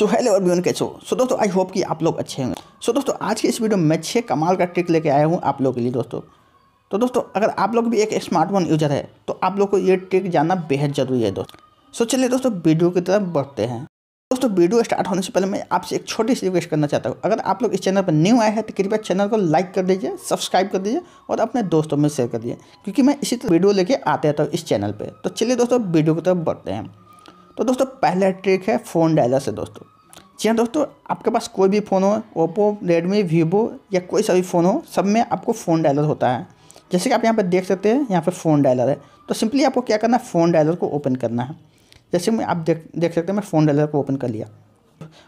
so hello और बियन कैसे हो सो दोस्तों आई होप कि आप लोग अच्छे होंगे सो so, दोस्तों आज के इस वीडियो में छः कमाल का ट्रिक लेके आया हूँ आप लोग के लिए दोस्तों तो दोस्तों अगर आप लोग भी एक स्मार्टफोन यूजर है तो आप लोग को ये ट्रिक जानना बेहद ज़रूरी है दोस्तों सो so, चलिए दोस्तों वीडियो की तरफ बढ़ते हैं दोस्तों वीडियो स्टार्ट होने से पहले मैं आपसे एक छोटी सी रिक्वेस्ट करना चाहता हूँ अगर आप लोग इस चैनल पर न्यू आए हैं तो कृपया चैनल को लाइक कर दीजिए सब्सक्राइब कर दीजिए और अपने दोस्तों में शेयर कर दीजिए क्योंकि मैं इसी तरह वीडियो लेके आते रहता हूँ इस चैनल पर तो चलिए दोस्तों वीडियो की तरफ बढ़ते हैं तो दोस्तों पहला ट्रिक है फ़ोन डायलर से दोस्तों जी हाँ दोस्तों आपके पास कोई भी फ़ोन हो ओप्पो रेडमी वीवो या कोई सा भी फ़ोन हो सब में आपको फ़ोन डायलर होता है जैसे कि आप यहाँ पर देख सकते हैं यहाँ पर फ़ोन डायलर है तो सिंपली आपको क्या करना है फ़ोन डायलर को ओपन करना है जैसे मैं आप देख देख सकते हैं मैं फ़ोन डायलर को ओपन कर लिया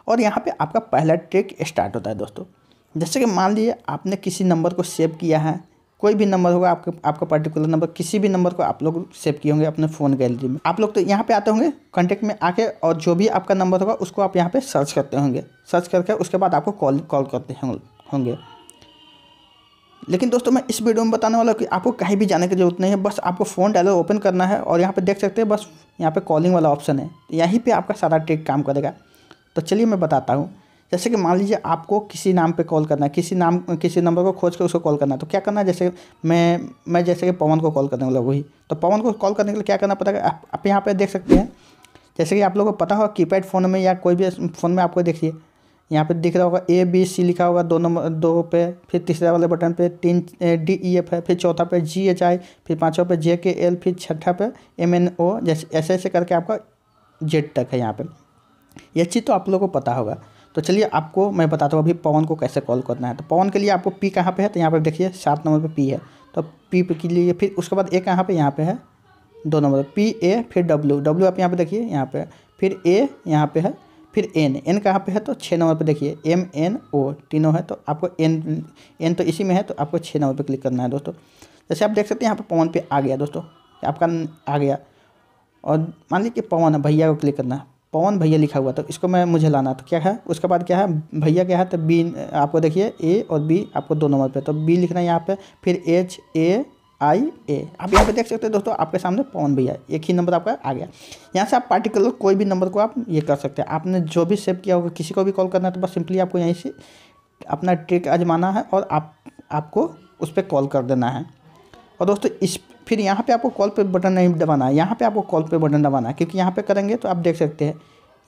और यहाँ पे आपका पहला ट्रिक स्टार्ट होता है दोस्तों जैसे कि मान लीजिए आपने किसी नंबर को सेव किया है कोई भी नंबर होगा आपके आपका पर्टिकुलर नंबर किसी भी नंबर को आप लोग सेव किए होंगे अपने फ़ोन गैलरी में आप लोग तो यहाँ पे आते होंगे कॉन्टैक्ट में आके और जो भी आपका नंबर होगा उसको आप यहाँ पे सर्च करते होंगे सर्च करके उसके बाद आपको कॉल कॉल करते होंगे लेकिन दोस्तों मैं इस वीडियो में बताने वाला हूँ कि आपको कहीं भी जाने की जरूरत नहीं है बस आपको फ़ोन डायलर ओपन करना है और यहाँ पर देख सकते हैं बस यहाँ पर कॉलिंग वाला ऑप्शन है तो यहीं पर आपका सारा ट्रिक काम करेगा तो चलिए मैं बताता हूँ जैसे कि मान लीजिए आपको किसी नाम पे कॉल करना है किसी नाम किसी नंबर को खोज कर उसको कॉल करना है तो क्या करना है जैसे मैं मैं जैसे कि पवन को कॉल करने वाला वही तो पवन को कॉल करने के लिए क्या करना पता है आप यहाँ पर देख सकते हैं जैसे कि आप लोगों को पता होगा कीपैड फ़ोन में या कोई भी फ़ोन में आपको देखिए यहाँ पर दिख रहा होगा ए बी सी लिखा होगा दो नंबर दो पे फिर तीसरे वाले बटन पर तीन डी ई एफ है फिर चौथा पे जी एच आई फिर पाँचवा पे जे के एल फिर छठा पे एम एन ओ जैसे ऐसे ऐसे करके आपका जेड तक है यहाँ पर यह चीज़ तो आप लोगों को पता होगा तो चलिए आपको मैं बताता हूँ अभी पवन को कैसे कॉल करना है तो पवन के लिए आपको पी कहाँ पे है तो यहाँ पे देखिए सात नंबर पे पी है तो पी के लिए फिर उसके बाद ए कहाँ पे यहाँ पे है दो नंबर पी ए फिर डब्ल्यू डब्ल्यू आप यहाँ पे देखिए यहाँ पे फिर ए यहाँ पे है फिर एन एन कहाँ पे है तो छः नंबर पे देखिए एम एन ओ तीनों है तो आपको एन एन तो इसी में है तो आपको छः नंबर पर क्लिक करना है दोस्तों जैसे आप देख सकते हैं यहाँ पर पवन पे आ गया दोस्तों आपका आ गया और मान लीजिए पवन है भैया को क्लिक करना है पवन भैया लिखा हुआ था इसको मैं मुझे लाना था क्या है उसके बाद क्या है भैया क्या है तो बी आपको देखिए ए और बी आपको दो नंबर पे तो बी लिखना है यहाँ पे फिर एच ए आई ए आप यहाँ पे देख सकते हैं दोस्तों आपके सामने पवन भैया एक ही नंबर आपका आ गया यहाँ से आप पार्टिकुलर कोई भी नंबर को आप ये कर सकते हैं आपने जो भी सेव किया होगा किसी को भी कॉल करना है तो बस सिंपली आपको यहीं से अपना ट्रिक आजमाना है और आप आपको उस पर कॉल कर देना है और दोस्तों इस फिर यहाँ पे आपको कॉल पे बटन नहीं दबाना है यहाँ पे आपको कॉल पे बटन दबाना है क्योंकि यहाँ पे करेंगे तो आप देख सकते हैं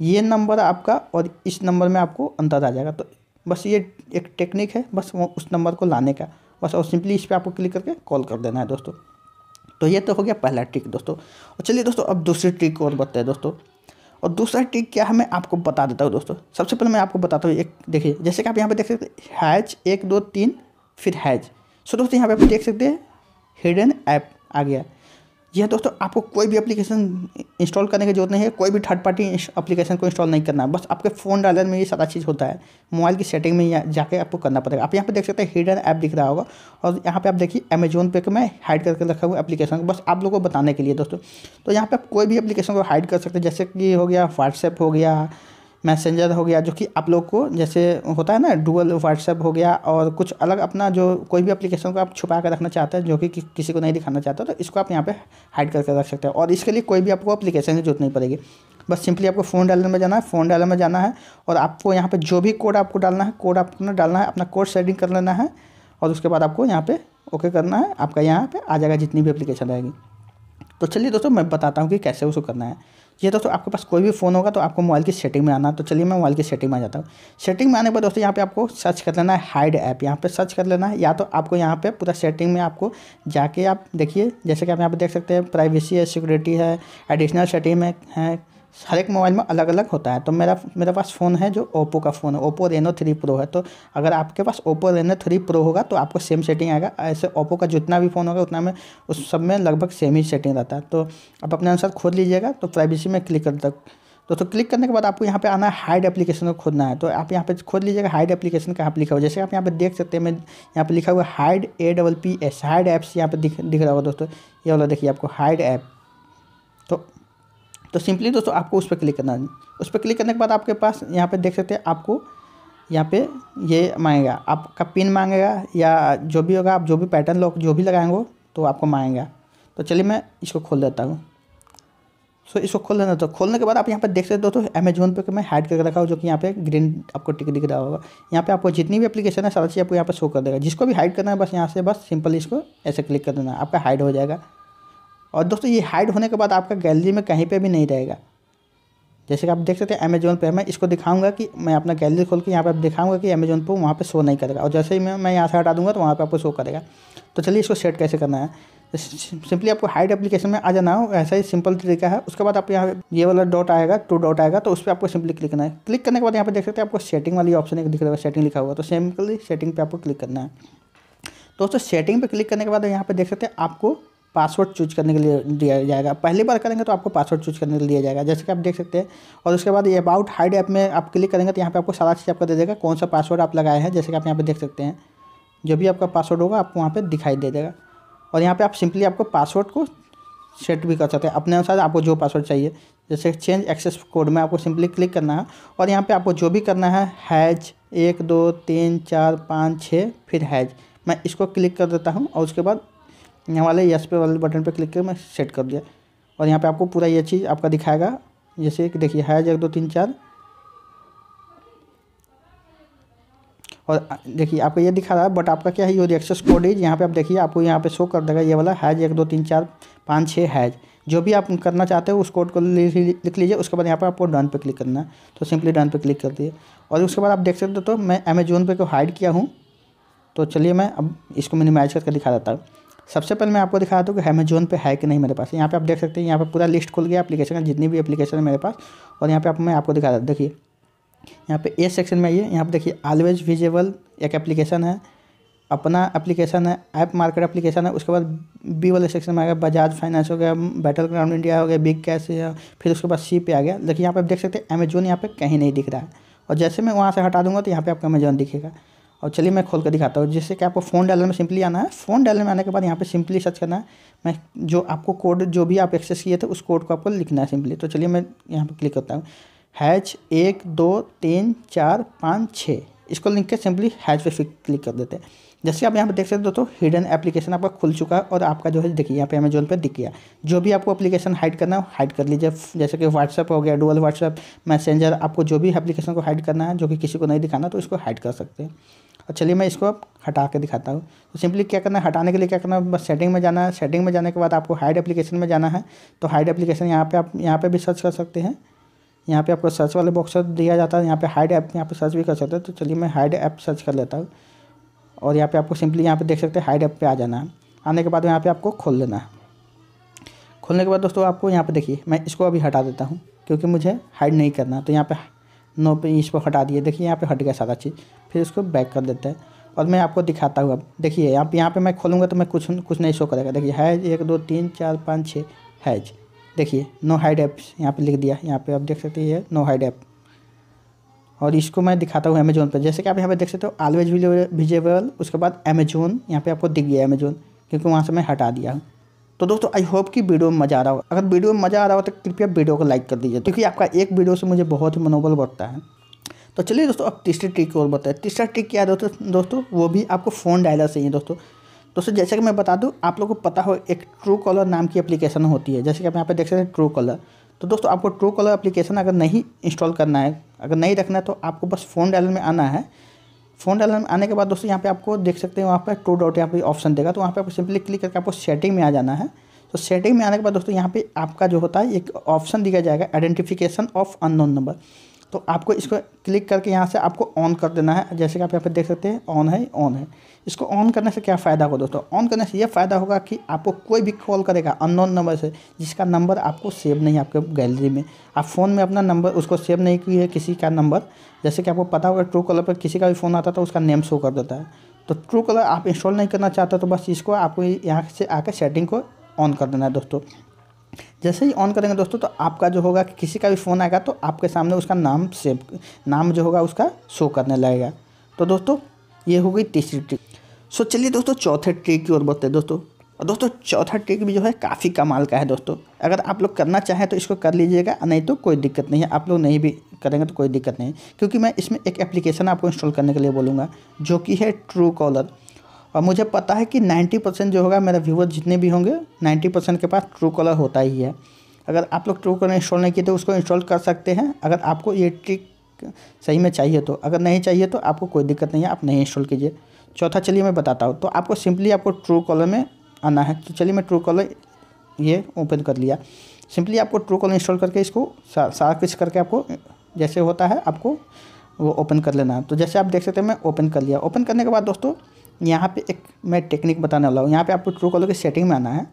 ये नंबर आपका और इस नंबर में आपको अंतर आ जाएगा तो बस ये एक टेक्निक है बस वो उस नंबर को लाने का बस और सिंपली इस पर आपको क्लिक करके कॉल कर देना है दोस्तों तो ये तो हो गया पहला ट्रिक दोस्तों और चलिए दोस्तों अब दूसरी ट्रिक और बताते हैं दोस्तों और दूसरा ट्रिक क्या है मैं आपको बता देता हूँ दोस्तों सबसे पहले मैं आपको बताता हूँ एक देखिए जैसे कि आप यहाँ पे देख सकते हैं एक दो तीन फिर हैज सो दोस्तों यहाँ पे आप देख सकते हैं हिडन ऐप आ गया यह दोस्तों आपको कोई भी एप्लीकेशन इंस्टॉल करने की जरूरत नहीं है कोई भी थर्ड पार्टी एप्लीकेशन को इंस्टॉल नहीं करना बस आपके फ़ोन डालर में ये सारा चीज़ होता है मोबाइल की सेटिंग में जाके आपको करना पड़ेगा आप यहाँ पे देख सकते हैं हिडन ऐप दिख रहा होगा और यहाँ पे आप देखिए अमेजोन पे मैं हाइड करके रखा हुआ एप्लीकेशन को बस आप लोगों को बताने के लिए दोस्तों तो यहाँ पर आप कोई भी एप्लीकेशन को हाइड कर सकते हैं जैसे कि हो गया व्हाट्सएप हो गया मैसेंजर हो गया जो कि आप लोग को जैसे होता है ना डुअल व्हाट्सएप हो गया और कुछ अलग अपना जो कोई भी अप्लीकेशन को आप छुपा कर रखना चाहते हैं जो कि, कि किसी को नहीं दिखाना चाहते तो इसको आप यहाँ पे हाइड करके रख सकते हैं और इसके लिए कोई भी आपको अप्लीकेशन की जरूरत नहीं पड़ेगी बस सिंपली आपको फ़ोन डायलर में जाना है फ़ोन डालने में जाना है और आपको यहाँ पर जो भी कोड आपको डालना है कोड आपको डालना है अपना कोड सेटिंग कर लेना है और उसके बाद आपको यहाँ पर ओके करना है आपका यहाँ पर आ जाएगा जितनी भी एप्लीकेशन रहेगी तो चलिए दोस्तों मैं बताता हूँ कि कैसे उसको करना है ये दोस्तों आपके पास कोई भी फ़ोन होगा तो आपको मोबाइल की सेटिंग में आना तो चलिए मैं मोबाइल की सेटिंग में आ जाता हूँ सेटिंग में आने पर दोस्तों यहाँ पे आपको सर्च कर लेना है हाइड ऐप यहाँ पे सर्च कर लेना है या तो आपको यहाँ पे पूरा सेटिंग में आपको जाके आप देखिए जैसे कि आप यहाँ पे देख सकते हैं प्राइवेसी है सिक्योरिटी है एडिशनल सेटिंग में है हर एक मोबाइल में अलग अलग होता है तो मेरा मेरे पास फ़ोन है जो ओप्पो का फ़ोन है ओप्पो रेनो थ्री प्रो है तो अगर आपके पास ओप्पो रेनो थ्री प्रो होगा तो आपको सेम सेटिंग आएगा ऐसे ओप्पो का जितना भी फ़ोन होगा उतना में उस सब में लगभग सेम ही सेटिंग रहता है तो आप अपने अनुसार खोद लीजिएगा तो प्राइवेसी में क्लिक कर तक तो तो क्लिक करने के बाद आपको यहाँ पे आना है हाइड एप्लीकेशन को खोदना है तो आप यहाँ पे खोद लीजिएगा हाइड एप्लीकेशन कहाँ पर लिखा हुआ जैसे आप यहाँ पे देख सकते हैं मैं यहाँ पे लिखा हुआ hide A double P S hide apps यहाँ पे दिख दिख रहा होगा दोस्तों ये वाला देखिए आपको हाइड ऐप तो तो सिंपली दोस्तों आपको उस पर क्लिक करना है उस पर क्लिक करने के बाद आपके पास यहाँ पर देख सकते हैं आपको यहाँ पे ये मांगेगा आपका पिन मांगेगा या जो भी होगा आप जो भी पैटर्न लोग जो भी लगाएंगे तो आपको मांगेगा तो चलिए मैं इसको खोल देता हूँ सो इसको खोल देना तो खोलने के बाद आप यहाँ पर देख सकते हो दोस्तों अमेजोन पे मैं हाइड करके रखा हूँ जो कि यहाँ पे ग्रीन आपको टिक दिख रहा होगा यहाँ पे आपको जितनी भी एप्लीकेशन है सारा चीज़ आपको यहाँ पर शो कर देगा जिसको भी हाइड करना है बस यहाँ से बस सिंपल इसको ऐसे क्लिक कर देना आपका हाइड हो जाएगा और दोस्तों ये हाइड होने के बाद आपका गैलरी में कहीं पे भी नहीं रहेगा जैसे कि आप देख सकते हैं अमेजोन पे मैं इसको दिखाऊंगा कि मैं अपना गैलरी खोल के यहाँ पर आप दिखाऊंगा कि अमेजोन पे वहाँ पे शो नहीं करेगा और जैसे ही मैं मैं यहाँ से हटा दूँगा तो वहाँ पे आपको शो करेगा तो चलिए इसको सेट कैसे करना है सिंपली आपको हाइड एप्लीकेशन में आ जाना हो ऐसा ही सिंपल तरीका है उसके बाद आप यहाँ ये वाला डॉट आएगा टू डॉट आएगा तो उस पर आपको सिंपली क्लिक करना है क्लिक करने के बाद यहाँ पे देख सकते हैं आपको सेटिंग वाली ऑप्शन एक दिख रहा है सेटिंग लिखा हुआ तो सिंपली सेटिंग पे आपको क्लिक करना है दोस्तों सेटिंग पे क्लिक करने के बाद यहाँ पे देख सकते हैं आपको पासवर्ड चूज करने के लिए दिया जाएगा पहली बार करेंगे तो आपको पासवर्ड चूज करने के लिए दिया जाएगा जैसे कि आप देख सकते हैं और उसके बाद ये अबाउट हाइड ऐप में आप क्लिक करेंगे तो यहाँ पे आपको सारा चीज़ आपका दे देगा कौन सा पासवर्ड आप लगाए हैं जैसे कि आप यहाँ पे देख सकते हैं जो भी आपका पासवर्ड होगा आपको वहाँ पर दिखाई दे देगा और यहाँ पर आप सिंपली आपको पासवर्ड को सेट भी कर सकते हैं अपने अनुसार आपको जो पासवर्ड चाहिए जैसे चेंज एक्सेस कोड में आपको सिंपली क्लिक करना है और यहाँ पे आपको जो भी करना है हैज एक दो तीन चार पाँच छः फिर हैज मैं इसको क्लिक कर देता हूँ और उसके बाद यहाँ वाले यस पे वाले बटन पे क्लिक करके मैं सेट कर दिया और यहाँ पे आपको पूरा ये चीज़ आपका दिखाएगा जैसे कि देखिए हैज एक दो तीन चार और देखिए आपको ये दिखा रहा है बट आपका क्या है यूर एक्सेस कोड इज यहाँ पे आप देखिए आपको यहाँ पे शो कर देगा ये वाला हैज एक दो तीन चार पाँच छः हैज जो भी आप करना चाहते हो उस कोड को लिख लीजिए उसके बाद यहाँ पर आपको डन पे क्लिक करना है तो सिंपली डन पे क्लिक कर दिए और उसके बाद आप देख सकते हो तो मैं अमेजोन पे को हाइड किया हूँ तो चलिए मैं अब इसको मिनिमाइज करके दिखा देता हूँ सबसे पहले मैं आपको दिखा दूँ कि अमेजोन पे है कि नहीं मेरे पास यहाँ पे आप देख सकते हैं यहाँ पे पूरा लिस्ट खुल गया एप्लीकेशन का जितनी भी एप्लीकेशन है मेरे पास और यहाँ पे आप मैं आपको दिखा देता देखिए यहाँ पे ए सेक्शन में आइए यहाँ पे देखिए ऑलवेज विजेबल एक एप्लीकेशन है अपना एप्लीकेशन है ऐप मार्केट एप्लीकेशन है उसके बाद बी वाले सेक्शन में आ गया बजाज फाइनेंस हो गया बैटल ग्राउंड इंडिया हो गया बिग कैश फिर उसके बाद सी पे आ गया लेकिन यहाँ पर देख सकते हैं अमेजोन यहाँ पर कहीं नहीं दिख रहा है और जैसे मैं वहाँ से हटा दूँगा तो यहाँ पर आपको अमेजोन दिखेगा और चलिए मैं खोल कर दिखाता हूँ जैसे कि आपको फ़ोन डायलर में सिंपली आना है फ़ोन डायलर में आने के बाद यहाँ पे सिंपली सर्च करना है मैं जो आपको कोड जो भी आप एक्सेस किए थे उस कोड को आपको लिखना है सिंपली तो चलिए मैं यहाँ पर क्लिक करता हूँ हैच एक दो तीन चार पाँच छः इसको लिख के सिंपली हैच पे क्लिक कर देते हैं जैसे आप यहाँ पर देख सकते हो दोस्तों हिडन एप्लीकेशन आपका खुल चुका है और आपका जो है देखिए यहाँ पे अमेजोन पे दिख गया जो भी आपको एप्लीकेशन हाइड करना है हाइड कर लीजिए जैसे कि व्हाट्सअप हो गया डुअल व्हाट्सअप मैसेंजर आपको जो भी एप्लीकेशन को हाइड करना है जो कि किसी को नहीं दिखाना तो इसको हाइड कर सकते हैं और चलिए मैं इसको अब हटा के दिखाता हूँ तो सिंपली क्या करना है हटाने के लिए क्या करना है बस सेटिंग में जाना है सेटिंग में जाने के बाद आपको हाइड एप्लीकेशन में जाना है तो हाइड एप्लीकेशन यहाँ पे आप यहाँ पे भी सर्च कर सकते हैं यहाँ पे आपको सर्च वाले बॉक्स दिया जाता है यहाँ पे हाइड ऐप यहाँ पर सर्च भी कर सकते हैं तो चलिए मैं हाइड ऐप सर्च कर लेता हूँ और यहाँ पर आपको सिंपली यहाँ पर देख सकते हैं हाइड ऐप पर आ जाना है आने के बाद यहाँ पर आपको खोल लेना है खोलने के बाद दोस्तों आपको यहाँ पर देखिए मैं इसको अभी हटा देता हूँ क्योंकि मुझे हाइड नहीं करना तो यहाँ पे नो पे पर हटा दिए देखिए यहाँ पे हट गया सारा चीज़ फिर इसको बैक कर देते हैं और मैं आपको दिखाता हूँ अब देखिए यहाँ पे यहाँ पे मैं खोलूँगा तो मैं कुछ कुछ नहीं शो करेगा देखिए हैज एक दो तीन चार पाँच छः हैज देखिए नो हाइड ऐप्स यहाँ पे लिख दिया यहाँ पे आप देख सकते हैं नो हाइड ऐप और इसको मैं दिखाता हूँ अमेजोन पर जैसे कि आप यहाँ पर देख सकते हो ऑलवेज विजेबल उसके बाद अमेजोन यहाँ पर आपको दिख गया अमेजोन क्योंकि वहाँ से मैं हटा दिया हूँ तो दोस्तों आई होप कि वीडियो में मज़ा आ रहा हो अगर वीडियो में मज़ा आ रहा हो तो कृपया वीडियो को लाइक कर दीजिए क्योंकि आपका एक वीडियो से मुझे बहुत ही मनोबल बढ़ता है तो चलिए दोस्तों अब तीसरी ट्रिक की ओर बताए तीसरा ट्रिक क्या है दोस्तों दोस्तों वो भी आपको फ़ोन डायलर चाहिए दोस्तों दोस्तों जैसे कि मैं बता दूँ आप लोग को पता हो एक ट्रू कॉलर नाम की अप्लीकेशन होती है जैसे कि आप यहाँ पे देख सकते हैं ट्रू कॉलर तो दोस्तों आपको ट्रू कॉलर एप्लीकेशन अगर नहीं इंस्टॉल करना है अगर नहीं रखना है तो आपको बस फ़ोन डायलर में आना है फोन अलार्म आने के बाद दोस्तों यहाँ पे आपको देख सकते हैं वहाँ पर टू डॉट यहाँ पे ऑप्शन देगा तो वहाँ पे आपको सिंपली क्लिक करके आपको सेटिंग में आ जाना है तो सेटिंग में आने के बाद दोस्तों यहाँ पे आपका जो होता है एक ऑप्शन दिया जाएगा आइडेंटिफिकेशन ऑफ अननोन नंबर तो आपको इसको क्लिक करके यहाँ से आपको ऑन कर देना है जैसे कि आप यहाँ पर देख सकते हैं ऑन है ऑन है इसको ऑन करने से क्या फ़ायदा होगा दोस्तों ऑन करने से ये फ़ायदा होगा कि आपको कोई भी कॉल करेगा अननोन नंबर से जिसका नंबर आपको सेव नहीं है आपके गैलरी में आप फ़ोन में अपना नंबर उसको सेव नहीं किया है किसी का नंबर जैसे कि आपको पता होगा ट्रू कलर पर किसी का भी फ़ोन आता तो उसका नेम शो कर देता है तो ट्रू कलर आप इंस्टॉल नहीं करना चाहते तो बस इसको आपको यहाँ से आकर सेटिंग को ऑन कर देना है दोस्तों जैसे ही ऑन करेंगे दोस्तों तो आपका जो होगा कि किसी का भी फ़ोन आएगा तो आपके सामने उसका नाम सेव नाम जो होगा उसका शो करने लगेगा तो दोस्तों ये हो गई तीसरी ट्रिक सो चलिए दोस्तों चौथे ट्रिक की ओर बढ़ते हैं दोस्तों और दोस्तों चौथा ट्रिक भी जो है काफ़ी कमाल का है दोस्तों अगर आप लोग करना चाहें तो इसको कर लीजिएगा नहीं तो कोई दिक्कत नहीं है आप लोग नहीं भी करेंगे तो कोई दिक्कत नहीं क्योंकि मैं इसमें एक एप्लीकेशन आपको इंस्टॉल करने के लिए बोलूँगा जो कि है ट्रू कॉलर और मुझे पता है कि 90 परसेंट जो होगा मेरा व्यूवर जितने भी होंगे 90 परसेंट के पास ट्रू कलर होता ही है अगर आप लोग ट्रू कलर इंस्टॉल नहीं किए तो उसको इंस्टॉल कर सकते हैं अगर आपको ये ट्रिक सही में चाहिए तो अगर नहीं चाहिए तो आपको कोई दिक्कत नहीं है आप नहीं इंस्टॉल कीजिए चौथा चलिए मैं बताता हूँ तो आपको सिंपली आपको ट्रू कॉलर में आना है तो चलिए मैं ट्रू कॉलर ये ओपन कर लिया सिंपली आपको ट्रू कॉलर इंस्टॉल करके इसको सारा कुछ करके आपको जैसे होता है आपको वो ओपन कर लेना है तो जैसे आप देख सकते हैं मैं ओपन कर लिया ओपन करने के बाद दोस्तों यहाँ पे एक मैं टेक्निक बताने वाला हूँ यहाँ पे आपको ट्रू कॉलर की सेटिंग में आना है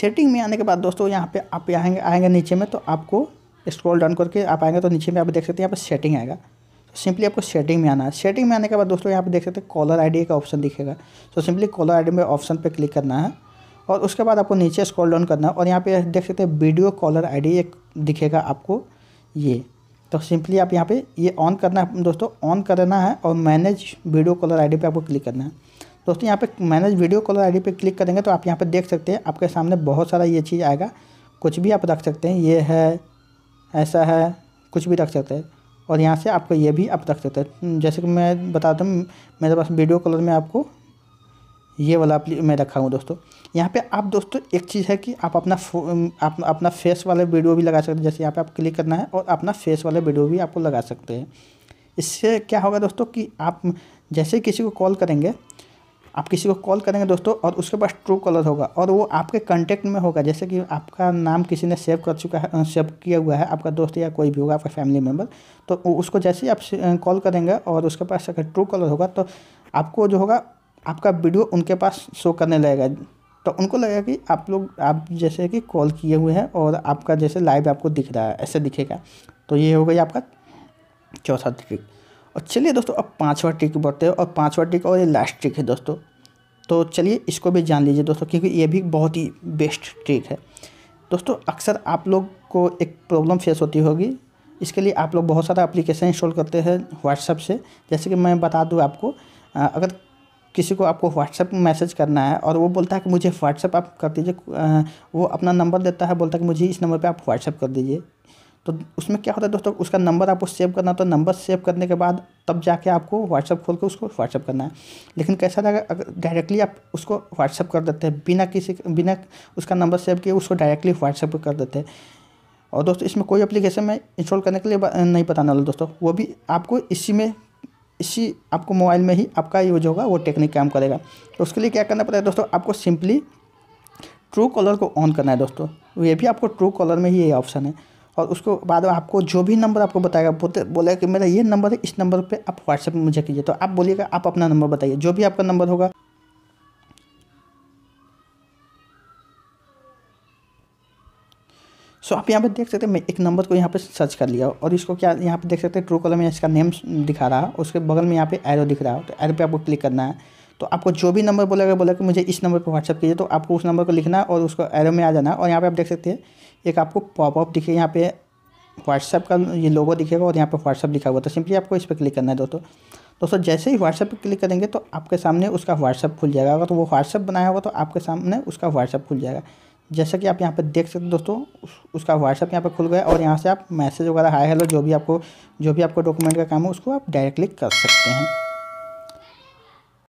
सेटिंग में आने के बाद दोस्तों यहाँ पे आप आएंगे आएंगे नीचे में तो आपको स्क्रॉल डाउन करके आप आएंगे तो नीचे में आप देख सकते हैं यहाँ पर सेटिंग आएगा तो सिंपली आपको सेटिंग में आना है सेटिंग में आने के बाद दोस्तों यहाँ पर देख सकते हैं कॉलर आई का ऑप्शन दिखेगा तो सिंपली कॉलर डी में ऑप्शन पर क्लिक करना है और उसके बाद आपको नीचे स्क्रॉल डाउन करना है और यहाँ पर देख सकते हैं वीडियो कॉलर आई एक दिखेगा आपको ये तो सिंपली आप यहाँ पे ये ऑन करना है दोस्तों ऑन करना है और मैनेज वीडियो कॉलर आईडी पे आपको क्लिक करना है दोस्तों यहाँ पे मैनेज वीडियो कॉलर आईडी पे क्लिक करेंगे तो आप यहाँ पे देख सकते हैं आपके सामने बहुत सारा ये चीज़ आएगा कुछ भी आप रख सकते हैं ये है ऐसा है कुछ भी रख सकते हैं और यहाँ से आपको ये भी आप रख सकते हैं जैसे कि मैं बताता हूँ मेरे पास वीडियो कॉलर में आपको ये वाला मैं रखा हूँ दोस्तों यहाँ पे आप दोस्तों एक चीज़ है कि आप अपना आप अपना फेस वाले वीडियो भी लगा सकते हैं जैसे यहाँ पे आप क्लिक करना है और अपना फेस वाले वीडियो भी आपको लगा सकते हैं इससे क्या होगा दोस्तों कि आप जैसे किसी को कॉल करेंगे आप किसी को कॉल करेंगे दोस्तों और उसके पास ट्रू कॉलर होगा और वो आपके कॉन्टैक्ट में होगा जैसे कि आपका नाम किसी ने सेव कर चुका है सेव किया हुआ है आपका दोस्त या कोई भी होगा आपका फैमिली मेम्बर तो उसको जैसे ही आप कॉल करेंगे और उसके पास अगर ट्रू कॉलर होगा तो आपको जो होगा आपका वीडियो उनके पास शो करने लगेगा तो उनको लगा कि आप लोग आप जैसे कि कॉल किए हुए हैं और आपका जैसे लाइव आपको दिख रहा है ऐसे दिखेगा तो ये हो गई आपका चौथा ट्रिक और चलिए दोस्तों अब पाँचवा ट्रिक बढ़ते हैं और पाँचवा ट्रिक और ये लास्ट ट्रिक है दोस्तों तो चलिए इसको भी जान लीजिए दोस्तों क्योंकि ये भी बहुत ही बेस्ट ट्रिक है दोस्तों अक्सर आप लोग को एक प्रॉब्लम फेस होती होगी इसके लिए आप लोग बहुत सारा एप्लीकेशन इंस्टॉल करते हैं व्हाट्सअप से जैसे कि मैं बता दूँ आपको अगर किसी को आपको व्हाट्सएप मैसेज करना है और वो बोलता है कि मुझे व्हाट्सएप आप कर दीजिए वो अपना नंबर देता है बोलता है कि मुझे इस नंबर पर आप व्हाट्सएप कर दीजिए तो उसमें क्या होता है दोस्तों उसका नंबर आपको सेव करना तो नंबर सेव करने के बाद तब जाके आपको व्हाट्सअप खोल के उसको व्हाट्सअप करना है लेकिन कैसा रहेगा अगर डायरेक्टली आप उसको व्हाट्सअप कर देते हैं बिना किसी बिना उसका नंबर सेव किए उसको डायरेक्टली व्हाट्सअप कर देते हैं और दोस्तों इसमें कोई एप्लीकेशन में इंस्टॉल करने के लिए नहीं बताने वाला दोस्तों वो भी आपको इसी में इसी आपको मोबाइल में ही आपका यूज होगा वो टेक्निक काम करेगा तो उसके लिए क्या करना पड़ेगा दोस्तों आपको सिंपली ट्रू कॉलर को ऑन करना है दोस्तों ये भी आपको ट्रू कॉलर में ही ये ऑप्शन है और उसको बाद में आपको जो भी नंबर आपको बताएगा बोलते बोलेगा कि मेरा ये नंबर है इस नंबर पे आप व्हाट्सएप में मुझे कीजिए तो आप बोलिएगा आप अपना नंबर बताइए जो भी आपका नंबर होगा सो आप यहाँ पर देख सकते हैं मैं एक नंबर को यहाँ पर सर्च कर लिया और इसको क्या यहाँ पर देख सकते हैं ट्रू कलर में इसका नेम दिखा रहा है उसके बगल में यहाँ पे एरो दिख रहा है तो एरो पे आपको क्लिक करना है तो आपको जो भी नंबर बोलेगा बोला कि मुझे इस नंबर पर व्हाट्सअप कीजिए तो आपको उस नंबर को लिखना और उसको एरो में आ जाना और यहाँ पर आप देख सकते हैं एक आपको पॉपअप दिखे यहाँ पे व्हाट्सअप का ये लोगो दिखेगा और यहाँ पर व्हाट्सअप लिखा हुआ तो सिंपली आपको इस पर क्लिक करना है दोस्तों दोस्तों जैसे ही व्हाट्सअप पर क्लिक करेंगे तो आपके सामने उसका व्हाट्सअप खुल जाएगा अगर तो वो व्हाट्सअप बनाया होगा तो आपके सामने उसका व्हाट्सअप खुल जाएगा जैसा कि आप यहाँ पर देख सकते हैं दोस्तों उसका व्हाट्सअप यहाँ पर खुल गया और यहाँ से आप मैसेज वगैरह हाय हेलो जो भी आपको जो भी आपको डॉक्यूमेंट का काम हो उसको आप डायरेक्ट क्लिक कर सकते हैं